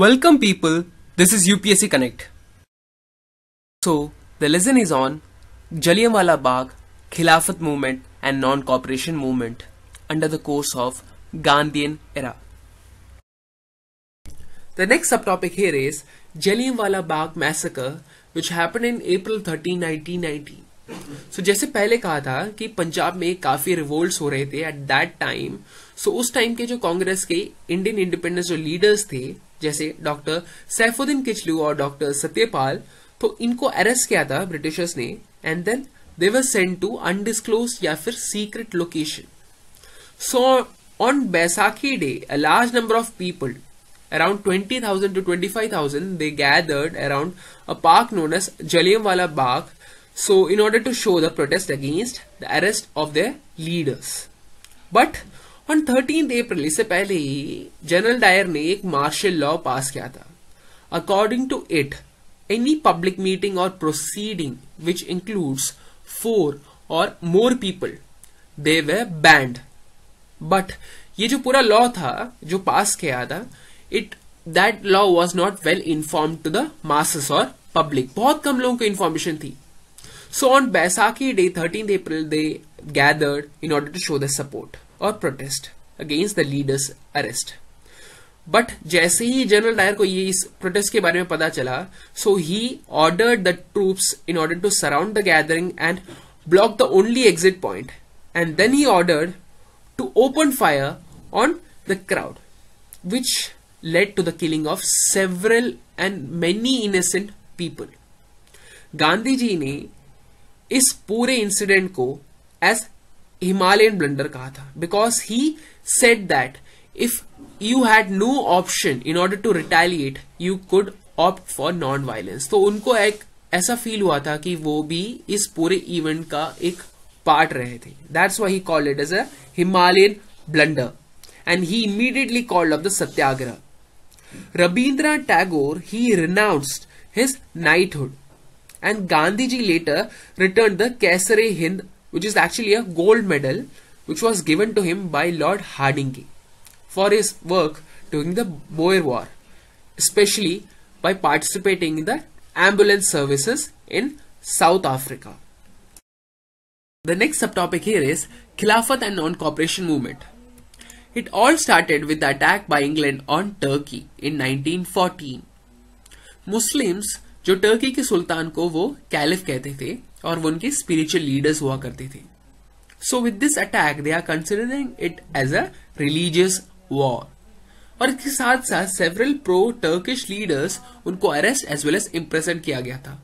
Welcome people, this is UPSC Connect. So, the lesson is on Jallianwala Bagh, Khilafat movement and non-cooperation movement under the course of Gandhian era. The next subtopic here is Jallianwala Bagh massacre which happened in April 13, 1919. So so, जैसे पहले कहा था कि पंजाब में काफी revolt हो रहे थे एट दैट टाइम सो उस टाइम के जो कांग्रेस के इंडियन इंडिपेंडेंस जो लीडर्स थे जैसे डॉक्टर सैफुद्दीन किचलू और डॉक्टर सत्यपाल तो इनको अरेस्ट किया था ब्रिटिशर्स ने and then they send to undisclose या फिर secret location so on Baisakhi day a large number of people around twenty thousand to twenty five thousand they gathered around a park known as Jallianwala Bagh so in order to show the protest against the arrest of the leaders but on thirteen April इससे पहले ही general Dyer ने एक martial law pass किया था according to it any public meeting or proceeding which includes four or more people they were banned but ये जो पूरा law था जो पास किया था it that law was not well inform to the masses or public बहुत कम लोगों को इन्फॉर्मेशन थी so on Baisakhi day thirteen April they gathered in order to show the support or protest against the leaders arrest but जैसे ही general Dyer को ये इस प्रोटेस्ट के बारे में पता चला so he order the troops in order to surround the gathering and block the only exit point and then he order to open fire on the crowd which led to the killing of several and many innocent people Gandhi ji ने इस पूरे incident को as Himalayan blunder कहा था because he said that if you had no option in order to retaliate you could opt for non violence तो उनको एक ऐसा फील हुआ था कि वो भी इस पूरे इवेंट का एक पार्ट रहे थे that's why he called it as a Himalayan blunder and he immediately called off the satyagraha Tagore he renounced his knighthood and Gandhi ji later return the Kaisar i Hind which is actually a gold medal which was given to him by Lord Hardinge for his work during the Boer War, especially by participating in the ambulance services in South Africa. The next subtopic here is Khilafat and Non-Cooperation Movement. It all started with the attack by England on Turkey in 1914. Muslims जो Turkey के सुल्तान को वो caliph कहते थे और वो उनके स्पिरिचुअल लीडर्स हुआ करते थे so with this attack they are considering it as a religious war और इसके साथ साथ सेवरल प्रो टर्किश लीडर्स उनको arrest as well as impression किया गया था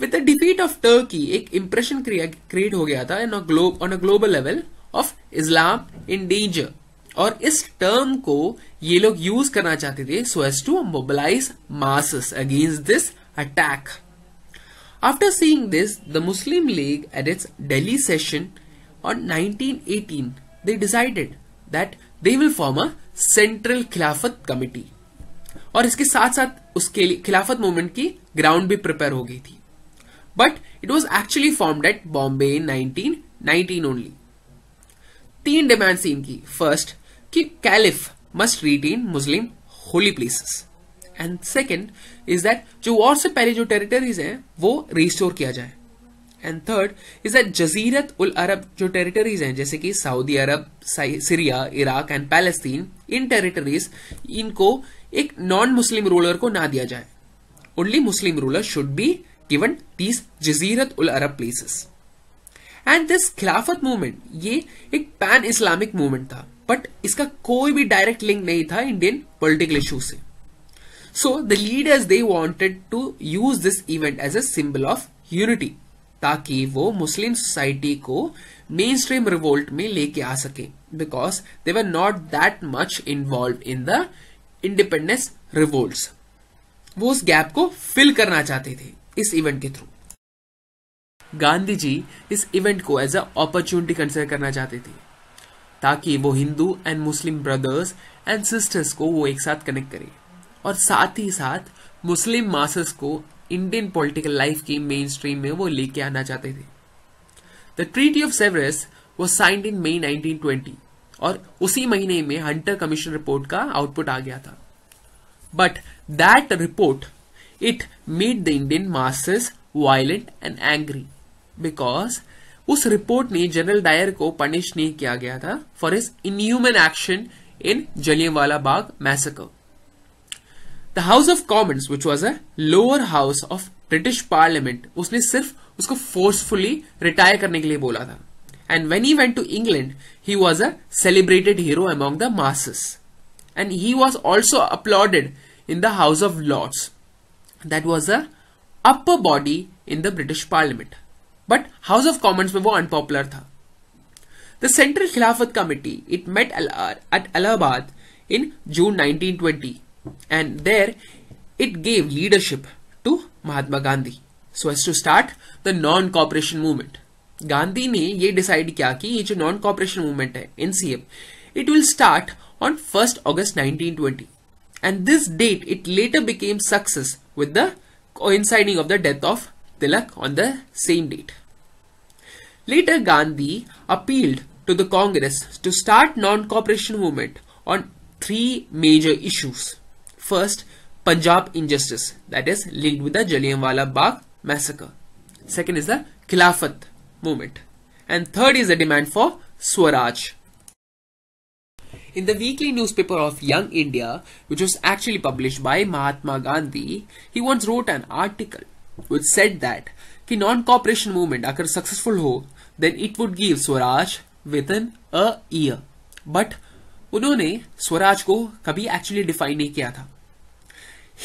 with the defeat of Turkey एक इम्प्रेशन क्रिएट हो गया था on a global level of Islam in danger और इस टर्म को ये लोग यूज करना चाहते थे so as to mobilize masses against this attack After seeing this, the Muslim League at its Delhi session on 1918, they decided that they will form a central Khilafat committee और इसके साथ साथ उसके लिए खिलाफत मूवमेंट की ग्राउंड भी प्रिपेयर हो गई थी but it was actually formed at Bombay in nineteen only तीन डिमांड सीन की फर्स्ट कि caliph must retain Muslim holy places and second is that जो वॉर से पहले जो टेरिटरीज हैं वो रिस्टोर किया जाए and third is that Jazirat ul Arab जो टेरिटरीज हैं जैसे कि Saudi Arab Syria Iraq and Palestine in territories इनको एक नॉन मुस्लिम रूलर को ना दिया जाए only Muslim ruler should be given these Jazirat ul Arab places and this Khilafat movement ये एक पैन इस्लामिक मूवमेंट था बट इसका कोई भी डायरेक्ट लिंक नहीं था इंडियन पॉलिटिकल इशू से so the leaders they wanted to use this event as a symbol of unity ताकि वो मुस्लिम सोसाइटी को मेन स्ट्रीम रिवोल्ट में लेके आ सके because they were not that much involve in the independence revolt वो उस गैप को फिल करना चाहते थे इस इवेंट के थ्रू गांधी जी इस इवेंट को एज अ अपॉर्चुनिटी कंसिडर करना चाहते थे ताकि वो Hindu and Muslim brothers and sisters को वो एक साथ कनेक्ट करे और साथ ही साथ मुस्लिम मासेस को इंडियन पॉलिटिकल लाइफ की मेन स्ट्रीम में वो लेके आना चाहते थे द ट्रीटी ऑफ सेवरेस वो साइंड इन मई 1920 और उसी महीने में हंटर कमीशन रिपोर्ट का आउटपुट आ गया था but that report it made the Indian masses violent and angry because उस रिपोर्ट में जनरल डायर को पनिश नहीं किया गया था for his inhuman action in Jallianwala Bagh massacre the House of Commons which was a lower house of British parliament उसने सिर्फ उसको फोर्सफुली रिटायर करने के लिए बोला था and when he went to England he was a celebrated hero among the masses and he was also applauded in the House of Lords that was a upper body in the British parliament but House of Commons में वो unpopular था the central Khilafat committee it met at Allahabad in June 1920 and there it gave leadership to Mahatma Gandhi so as to start the non-cooperation movement. Gandhi ने ये decide किया कि ये जो non cooperation movement है NCM it will start on first August 1920 and this date it later became success with the coinciding of the death of Tilak on the same date. Later Gandhi appealed to the Congress to start non-cooperation movement on three major issues. First, Punjab injustice that is linked with the Jallianwala Bagh massacre. Second is the Khilafat movement. And third is the demand for Swaraj. In the weekly newspaper of Young India, which was actually published by Mahatma Gandhi, he once wrote an article which said that कि non cooperation movement अगर successful हो then it would give swaraj within a year but उन्होंने स्वराज को कभी actually define नहीं किया था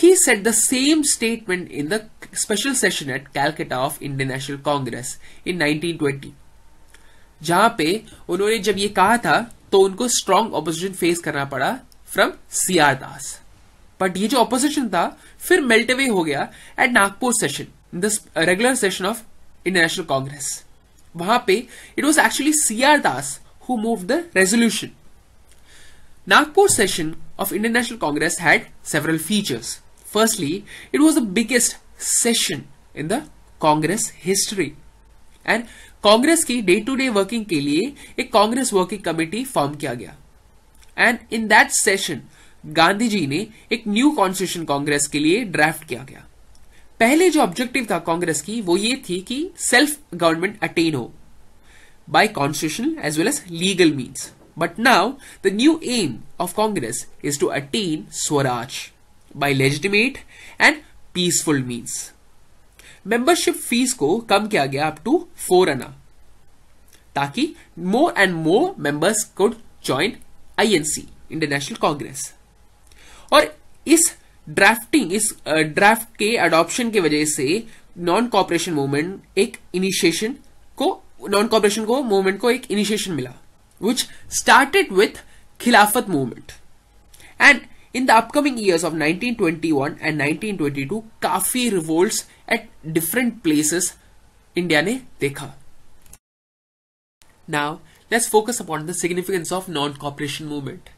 he said the same statement in the special session at Calcutta of Indian National Congress in 1920 जहां पे उन्होंने जब ये कहा था तो उनको स्ट्रांग ऑपोजिशन फेस करना पड़ा from C R Das but ये जो ऑपोजिशन था फिर मेल्ट अवे हो गया at Nagpur session the regular session of international Congress वहां पे it was actually C R Das who move the resolution Nagpur session of international Congress had several features firstly it was the biggest session in the Congress history and Congress की day to day working के लिए एक Congress working committee form किया गया and in that session Gandhi ji ने एक new constitution Congress के लिए ड्राफ्ट किया गया पहले जो ऑब्जेक्टिव था कांग्रेस की वो ये थी कि सेल्फ गवर्नमेंट अटेन हो by constitutional as well as legal means but now the new aim of Congress is to attain swaraj by legitimate and peaceful means membership fees को कम किया गया अप टू फोर अना ताकि more and more members could join INC international Congress और इस drafting इस draft के adoption की वजह से नॉन कॉपरेशन मूवमेंट एक इनिशिएशन को नॉन कॉपरेशन को मूवमेंट को एक इनिशिएशन मिला which started with Khilafat movement and in the upcoming years of 1921 and nineteen twenty two काफी revolt at different places India ने देखा now let's focus upon the significance of non cooperation movement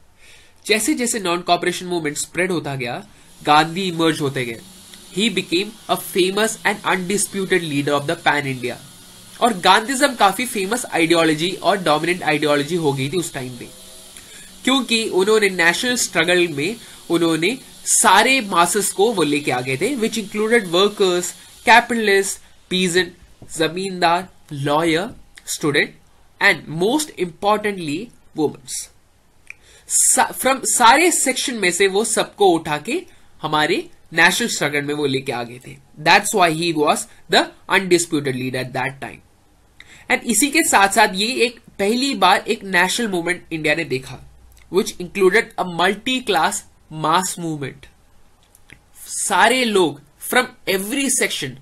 जैसे जैसे non cooperation movement spread होता गया Gandhi emerge होते गए he became a famous and undisputed leader of the pan India और गांधीजम काफी फेमस आइडियोलॉजी और डोमिनेंट आइडियोलॉजी हो गई थी उस टाइम पे क्योंकि उन्होंने नेशनल स्ट्रगल में उन्होंने सारे मासस को वो लेके आ गए थे which included workers capitalist peasant zamindar lawyer student and most importantly women's सा, फ्रॉम सारे सेक्शन में से वो सबको उठा के हमारे नेशनल स्ट्रगल में वो लेके आ गए थे that's why he was the undisputed leader at that time and इसी के साथ साथ ये एक पहली बार एक नेशनल मूवमेंट इंडिया ने देखा which included a multi class mass movement सारे लोग from every section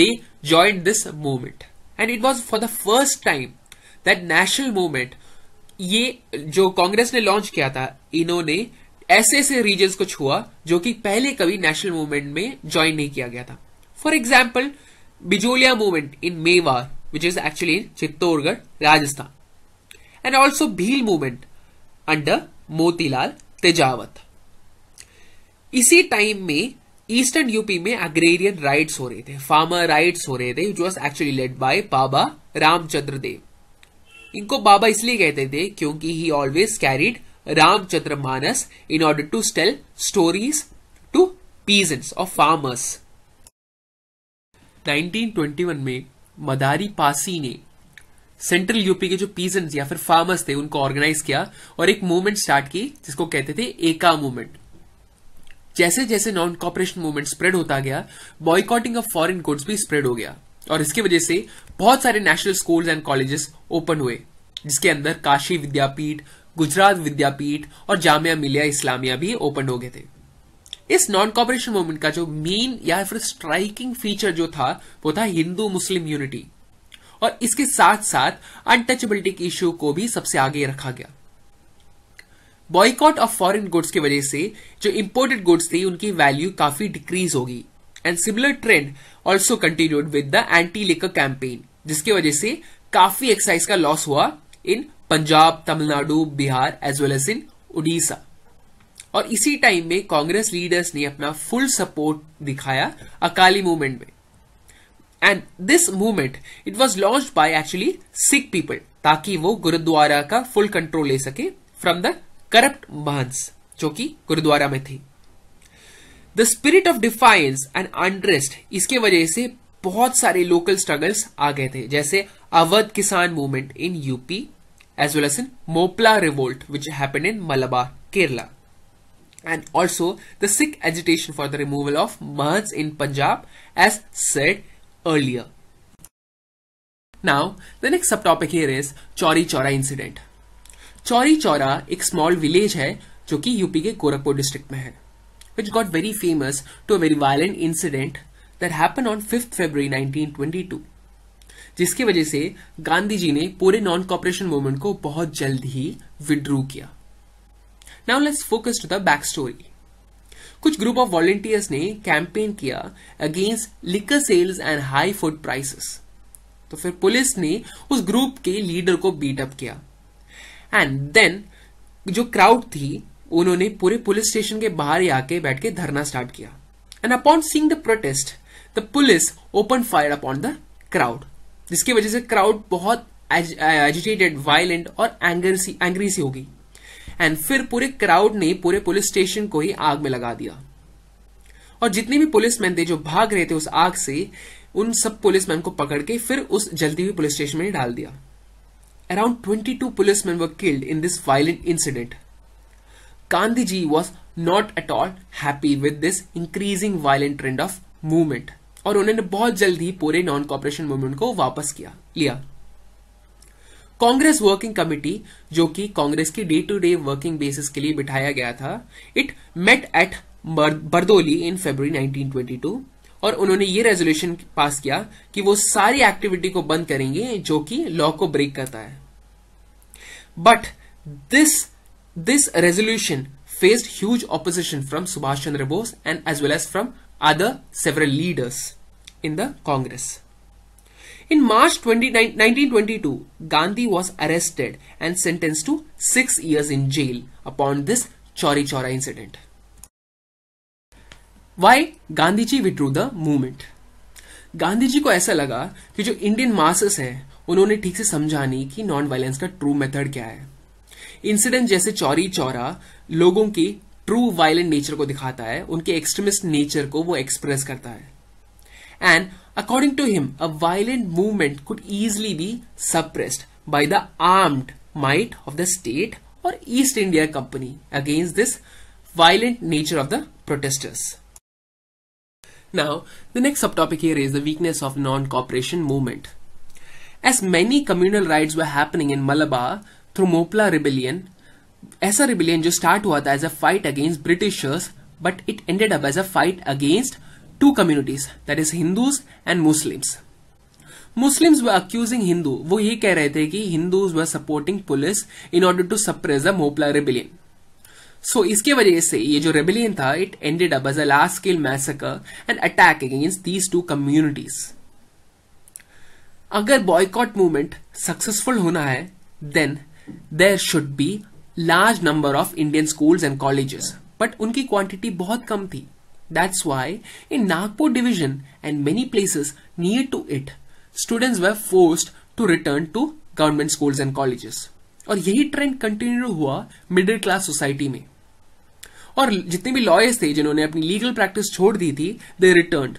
they join this movement and it was for the first time that national movement ये जो कांग्रेस ने लॉन्च किया था इन्होंने ऐसे ऐसे रीजन को छुआ जो कि पहले कभी नेशनल मूवमेंट में ज्वाइन नहीं किया गया था for example Bijolia movement in Mewar which is actually in Chittorgarh Rajasthan and also Bhil movement under Motilal Tejawat इसी टाइम में ईस्टर्न यूपी में अग्रेरियन राइट्स हो रहे थे फार्मर राइट्स हो रहे थे जो actually led by Baba Ramchandra Dev इनको बाबा इसलिए कहते थे क्योंकि he always carried Ramchandra Manas in order to tell stories to peasants और फार्मर्स 1921 में मदारी पासी ने सेंट्रल यूपी के जो पीजेंट्स या फिर फार्मर्स थे उनको ऑर्गेनाइज किया और एक मूवमेंट स्टार्ट की जिसको कहते थे एका मूवमेंट जैसे जैसे नॉन कॉपरेशन मूवमेंट स्प्रेड होता गया बॉयकॉटिंग ऑफ फॉरेन गुड्स भी स्प्रेड हो गया और इसकी वजह से बहुत सारे national schools and colleges open हुए जिसके अंदर काशी विद्यापीठ गुजरात विद्यापीठ और जामिया मिलिया इस्लामिया भी ओपन हो गए थे इस नॉन कॉपरेशन मूवमेंट का जो मेन या फिर स्ट्राइकिंग फीचर जो था वो था हिंदू मुस्लिम यूनिटी और इसके साथ साथ अनटचेबिलिटी के इश्यू को भी सबसे आगे रखा गया बॉयकॉट ऑफ फॉरेन गुड्स की वजह से जो इम्पोर्टेड गुड्स थी उनकी वैल्यू काफी डिक्रीज होगी and similar trend also continued with the anti liquor campaign जिसकी वजह से काफी एक्साइज का लॉस हुआ in Punjab Tamil Nadu Bihar as well as in Orissa और इसी टाइम में कांग्रेस लीडर्स ने अपना फुल सपोर्ट दिखाया अकाली मूवमेंट में and this movement it was launch by actually Sikh people ताकि वो गुरुद्वारा का फुल कंट्रोल ले सके फ्रॉम द करप्ट महंस जो कि गुरुद्वारा में थी the spirit of defiance and unrest इसके वजह से बहुत सारे लोकल स्ट्रगल्स आ गए थे जैसे Awadh Kisan movement in UP as well as in Moplah revolt which happen in Malabar Kerala and also the Sikh agitation for the removal of mahants in Punjab as said earlier now the next sub topic here is Chauri Chaura incident Chauri Chaura एक small village है जो कि UP के Gorakhpur district में है which got very famous to a very violent incident that happened on 5th February 1922 जिसकी वजह से गांधी जी ने पूरे नॉन कॉपरेशन मूवमेंट को बहुत जल्द ही विड्रू किया now let's focus to the back story कुछ ग्रुप ऑफ वॉलेंटियर्स ने कैंपेन किया against liquor sales and high food prices तो फिर पुलिस ने उस ग्रुप के लीडर को बीटअप किया एंड देन जो क्राउड थी उन्होंने पूरे पुलिस स्टेशन के बाहर ही आके बैठ के धरना स्टार्ट किया and upon seeing the protest the police open fire upon the crowd जिसकी वजह से क्राउड बहुत एजिटेटेड वायलेंट uh, और एंगर सी एंग्री सी हो गई एंड फिर पूरे क्राउड ने पूरे पुलिस स्टेशन को ही आग में लगा दिया और जितने भी पुलिस मैन थे जो भाग रहे थे उस आग से उन सब पुलिस मैन को पकड़ के फिर उस जलती हुई पुलिस स्टेशन में डाल दिया around twenty two men were killed in this violent incident Gandhiji was not at all happy with this increasing violent trend of movement और उन्होंने बहुत जल्द ही पूरे नॉन कॉपरेशन मूवमेंट को वापस किया लिया कांग्रेस वर्किंग कमिटी जो कि कांग्रेस की day to day working basis के लिए बिठाया गया था it met at Bardoli in February 1922 और उन्होंने ये रेजोल्यूशन पास किया कि वो सारी एक्टिविटी को बंद करेंगे जो कि लॉ को ब्रेक करता है but this This resolution faced huge opposition from Subhash Chandra Bose and as well as from other several leaders in the Congress. In March 20, 1922, Gandhi was arrested and sentenced to six years in jail upon this Chori Chora incident. Why Gandhiji withdrew the movement? Gandhiji ko को laga ki jo Indian masses masses unhone उन्होंने se से ki non-violence ka true method kya hai. Incident जैसे चौरी चौरा लोगों की true violent nature को दिखाता है उनके एक्सट्रीमिस्ट नेचर को वो एक्सप्रेस करता है and according to him a violent movement could easily be suppressed by the armed might of the state और East India Company against this violent nature of the protesters now the next sub topic here is the weakness of non cooperation movement as many communal riots were happening in Malabar Moplah rebellion ऐसा rebellion जो start हुआ था as a fight against Britishers but it ended up as a fight against two communities that is Hindus and Muslims Muslims were accusing Hindu वो ये कह रहे थे कि Hindus were supporting police in order to suppress the Moplah rebellion so इसके वजह से ये जो रेबिलियन था it ended up as a large scale massacre and attack against these two communities अगर बॉयकॉट मूवमेंट सक्सेसफुल होना है then there should be large number of Indian schools and colleges but उनकी क्वांटिटी बहुत कम थी that's why in Nagpur division and many places near to it students were forced to return to government schools and colleges और यही trend continue हुआ middle class society में और जितने भी लॉयर्स थे जिन्होंने अपनी लीगल प्रैक्टिस छोड़ दी थी they return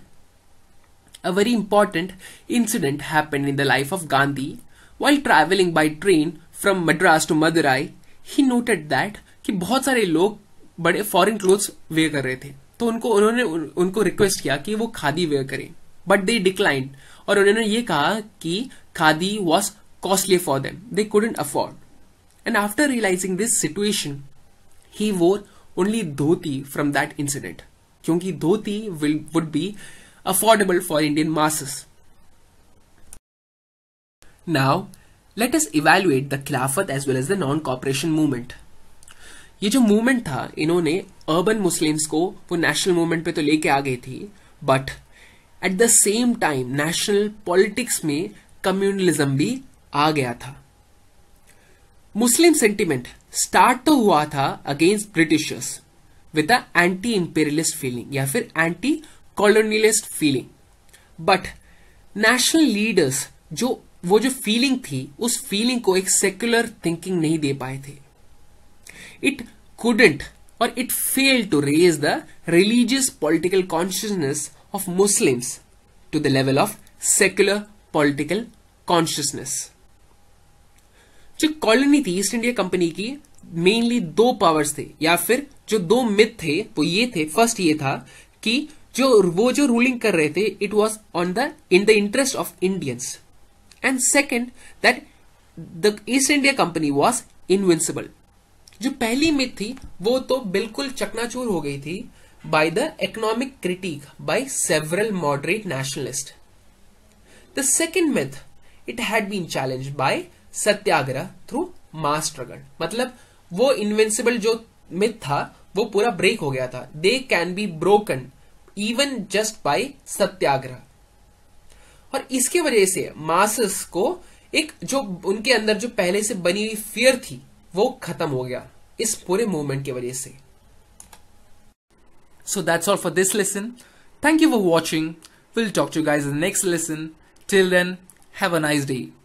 a very important incident happen in the life of Gandhi while travelling by train from Madras to Madurai he noted that कि बहुत सारे लोग बड़े फॉरेन क्लोथ्स वेयर कर रहे थे तो उनको उन्होंने उनको रिक्वेस्ट किया कि वो खादी वेयर करें बट दे डिक्लाइन और उन्होंने ये कहा कि khadi was costly for them they couldn't afford and after realising this situation he wore only dhoti from that incident क्योंकि dhoti will would be affordable for Indian masses now let's evaluate the Khilafat as well as the non cooperation movement ये जो movement था इन्होंने urban Muslims को वो national movement पे तो लेके आ गई थी but at the same time national politics में कम्युनलिज्म भी आ गया था मुस्लिम सेंटिमेंट स्टार्ट तो हुआ था against Britishers with a anti imperialist feeling या फिर anti colonialist feeling but national leaders जो वो जो फीलिंग थी उस फीलिंग को एक सेक्युलर थिंकिंग नहीं दे पाए थे इट कुडेंट और it fail to raise the religious political consciousness of Muslims to the level of secular political consciousness जो कॉलोनी थी ईस्ट इंडिया कंपनी की मेनली दो पावर्स थे या फिर जो दो मिथ थे वो ये थे फर्स्ट ये था कि जो वो जो रूलिंग कर रहे थे it was on the in the interest of Indians and second that the East India Company was invincible जो पहली मिथ थी वो तो बिल्कुल चकनाचूर हो गई थी by the economic critic by several moderate nationalist the second myth it had been challenge by satyagraha through mass struggle मतलब वो इनविंसिबल जो मिथ था वो पूरा ब्रेक हो गया था they can be broken even just by satyagraha और इसके वजह से मासस को एक जो उनके अंदर जो पहले से बनी हुई फियर थी वो खत्म हो गया इस पूरे मूवमेंट की वजह से so that's all for this lesson thank you for watching will talk to guys next lesson till then have a nice day